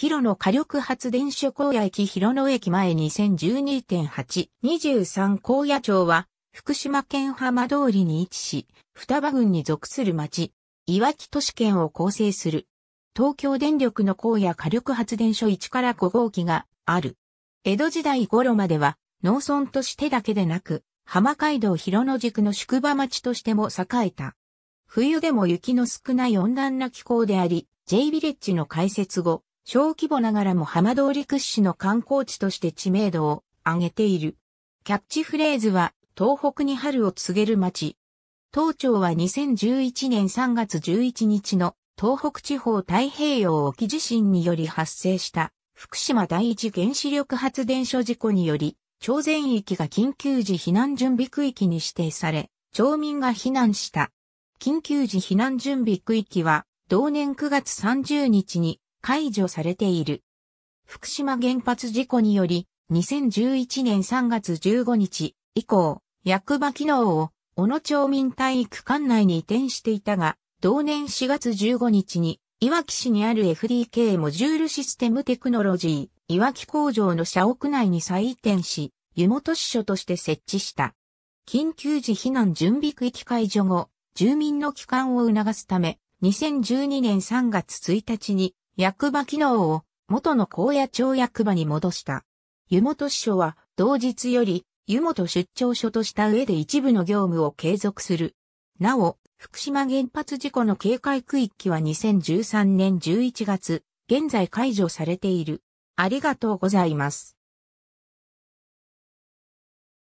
広野火力発電所高野駅広野駅前2012.8、23高野町は、福島県浜通りに位置し、双葉郡に属する町、いわき都市圏を構成する。東京電力の高野火力発電所1から5号機がある。江戸時代頃までは、農村としてだけでなく、浜街道広野軸の宿場町としても栄えた。冬でも雪の少ない温暖な気候であり、J ビレッジの開設後、小規模ながらも浜通り屈指の観光地として知名度を上げている。キャッチフレーズは、東北に春を告げる街。東庁は2011年3月11日の東北地方太平洋沖地震により発生した福島第一原子力発電所事故により、朝全域が緊急時避難準備区域に指定され、町民が避難した。緊急時避難準備区域は、同年9月30日に解除されている。福島原発事故により、2011年3月15日以降、役場機能を、小野町民体育館内に移転していたが、同年4月15日に、いわき市にある FDK モジュールシステムテクノロジー、いわき工場の社屋内に再移転し、湯本支所として設置した。緊急時避難準備区域解除後、住民の帰還を促すため、2012年3月1日に役場機能を元の高野町役場に戻した。湯本支所は同日より湯本出張所とした上で一部の業務を継続する。なお、福島原発事故の警戒区域は2013年11月、現在解除されている。ありがとうございます。